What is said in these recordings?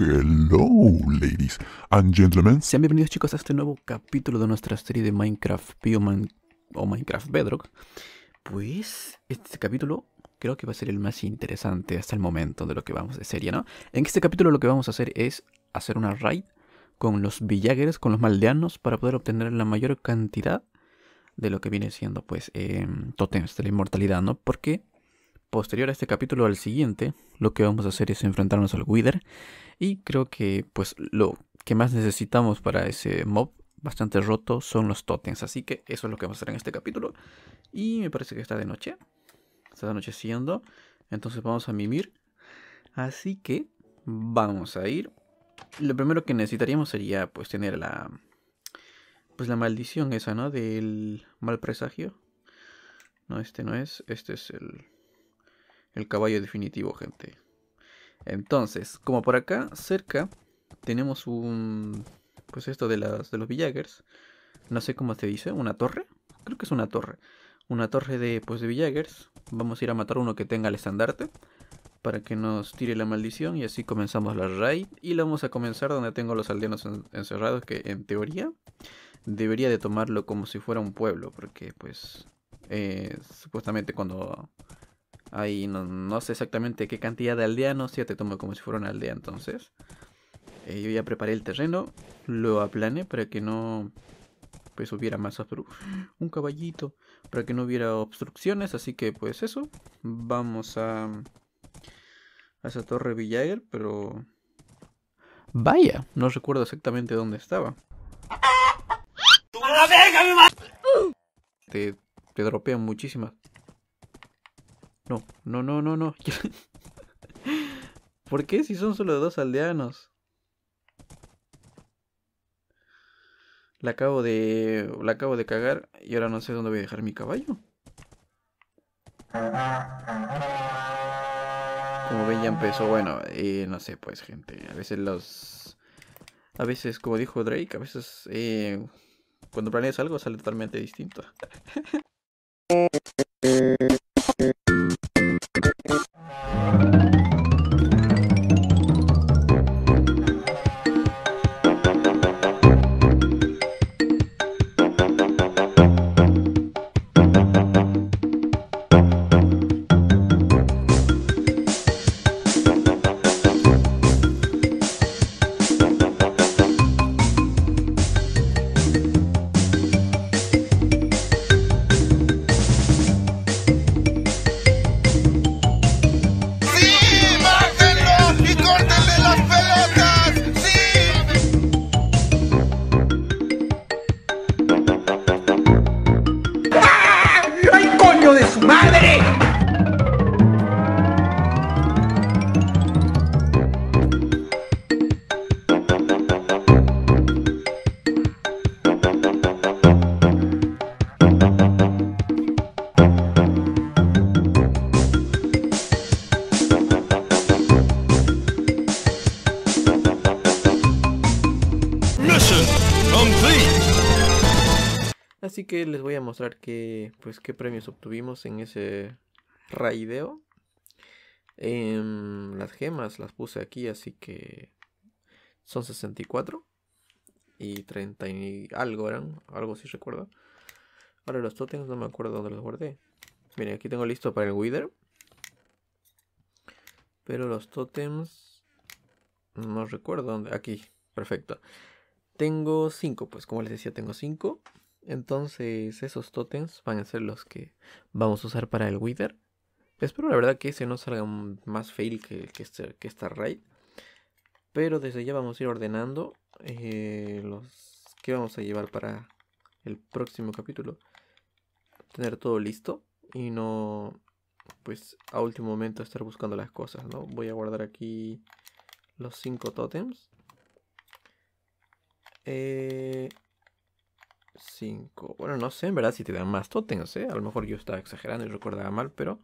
Hello, ladies and gentlemen. Sean bienvenidos, chicos, a este nuevo capítulo de nuestra serie de Minecraft Bioman o Minecraft Bedrock. Pues este capítulo creo que va a ser el más interesante hasta el momento de lo que vamos de serie, ¿no? En este capítulo lo que vamos a hacer es hacer una raid con los villagueres, con los maldeanos, para poder obtener la mayor cantidad de lo que viene siendo, pues, eh, totems de la inmortalidad, ¿no? Porque posterior a este capítulo al siguiente, lo que vamos a hacer es enfrentarnos al Wither. Y creo que pues lo que más necesitamos para ese mob bastante roto son los totems. Así que eso es lo que vamos a hacer en este capítulo. Y me parece que está de noche. Está anocheciendo. Entonces vamos a mimir. Así que vamos a ir. Lo primero que necesitaríamos sería pues tener la... Pues la maldición esa, ¿no? Del mal presagio. No, este no es. Este es el el caballo definitivo, gente. Entonces, como por acá, cerca, tenemos un... Pues esto de, las, de los Villagers. No sé cómo se dice, ¿una torre? Creo que es una torre. Una torre de, pues, de Villagers. Vamos a ir a matar uno que tenga el estandarte. Para que nos tire la maldición y así comenzamos la raid. Y la vamos a comenzar donde tengo los aldeanos encerrados que en teoría debería de tomarlo como si fuera un pueblo. Porque pues eh, supuestamente cuando Ahí no, no sé exactamente qué cantidad de aldeanos, ya te tomo como si fuera una aldea entonces. Eh, yo ya preparé el terreno, lo aplané para que no pues hubiera más un caballito, para que no hubiera obstrucciones, así que pues eso, vamos a, a esa torre Villager, pero vaya, no recuerdo exactamente dónde estaba. Te, te dropean muchísimas no, no, no, no, no. ¿Por qué si son solo dos aldeanos? La acabo de. La acabo de cagar y ahora no sé dónde voy a dejar mi caballo. Como ven ya empezó, bueno, no sé pues gente, a veces los... A veces, como dijo Drake, a veces eh, cuando planeas algo sale totalmente distinto. madre. Así que les voy a mostrar qué, pues, qué premios obtuvimos en ese raideo. Em, las gemas las puse aquí, así que son 64 y 30 y algo eran, algo si recuerdo. Ahora los totems no me acuerdo dónde los guardé. Miren, aquí tengo listo para el Wither. Pero los totems no recuerdo dónde. Aquí, perfecto. Tengo 5, pues como les decía, tengo 5. Entonces esos tótems van a ser los que vamos a usar para el Wither. Espero la verdad que ese no salga más fail que, que, este, que esta raid. Pero desde ya vamos a ir ordenando eh, los que vamos a llevar para el próximo capítulo. Tener todo listo y no pues a último momento estar buscando las cosas, ¿no? Voy a guardar aquí los 5 totems. Eh, 5. Bueno, no sé en verdad si te dan más tótems, ¿eh? A lo mejor yo estaba exagerando y recordaba mal, pero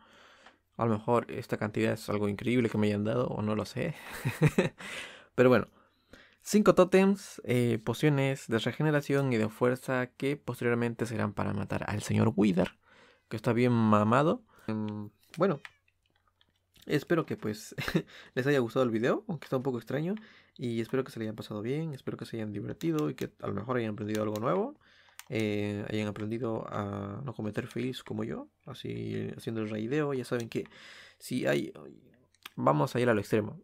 a lo mejor esta cantidad es algo increíble que me hayan dado o no lo sé. pero bueno, 5 totems, eh, pociones de regeneración y de fuerza que posteriormente serán para matar al señor Wither, que está bien mamado. Em, bueno, espero que pues les haya gustado el video, aunque está un poco extraño. Y espero que se le hayan pasado bien, espero que se hayan divertido y que a lo mejor hayan aprendido algo nuevo. Eh, hayan aprendido a no cometer feliz como yo, así haciendo el raideo, ya saben que si hay, vamos a ir a lo extremo.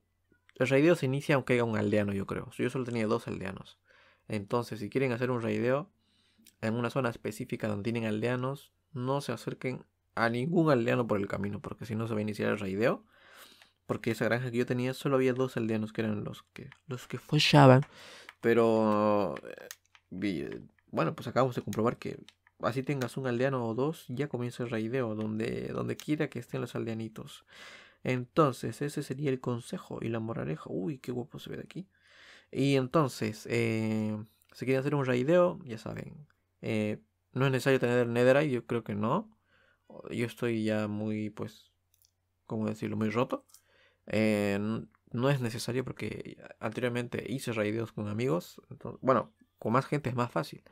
El raideo se inicia aunque haya un aldeano, yo creo. Yo solo tenía dos aldeanos. Entonces, si quieren hacer un raideo en una zona específica donde tienen aldeanos, no se acerquen a ningún aldeano por el camino, porque si no se va a iniciar el raideo. Porque esa granja que yo tenía solo había dos aldeanos que eran los que los que follaban. Pero eh, eh, bueno, pues acabamos de comprobar que así tengas un aldeano o dos, ya comienza el raideo, donde, donde quiera que estén los aldeanitos. Entonces, ese sería el consejo y la moraleja. Uy, qué guapo se ve de aquí. Y entonces, eh, si quieren hacer un raideo, ya saben. Eh, no es necesario tener Netherite, yo creo que no. Yo estoy ya muy, pues, ¿cómo decirlo? Muy roto. Eh, no es necesario porque anteriormente hice raideos con amigos. Entonces, bueno, con más gente es más fácil.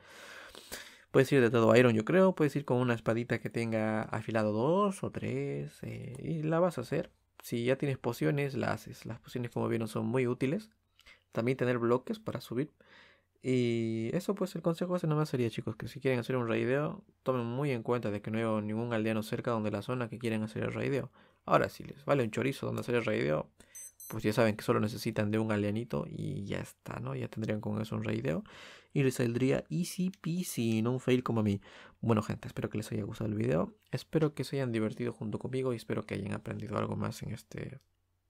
Puedes ir de todo Iron, yo creo. Puedes ir con una espadita que tenga afilado 2 o 3. Eh, y la vas a hacer. Si ya tienes pociones, la haces. Las pociones, como vieron, son muy útiles. También tener bloques para subir. Y eso pues el consejo ese nomás sería chicos, que si quieren hacer un raideo, tomen muy en cuenta de que no hay ningún aldeano cerca donde la zona que quieren hacer el raideo. Ahora si les vale un chorizo donde hacer el raideo, pues ya saben que solo necesitan de un alienito y ya está, ¿no? Ya tendrían con eso un raideo y les saldría easy peasy, no un fail como a mí. Bueno, gente, espero que les haya gustado el video, espero que se hayan divertido junto conmigo y espero que hayan aprendido algo más en este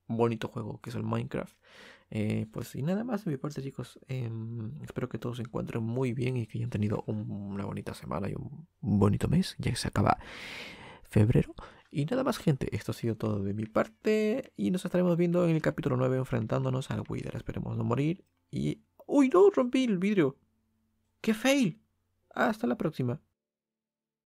bonito juego que es el Minecraft. Eh, pues y nada más de mi parte, chicos. Em, espero que todos se encuentren muy bien y que hayan tenido una bonita semana y un bonito mes. Ya que se acaba febrero. Y nada más gente, esto ha sido todo de mi parte y nos estaremos viendo en el capítulo 9 enfrentándonos al Wither. Esperemos no morir y... ¡Uy no! Rompí el vidrio. ¡Qué fail! Hasta la próxima.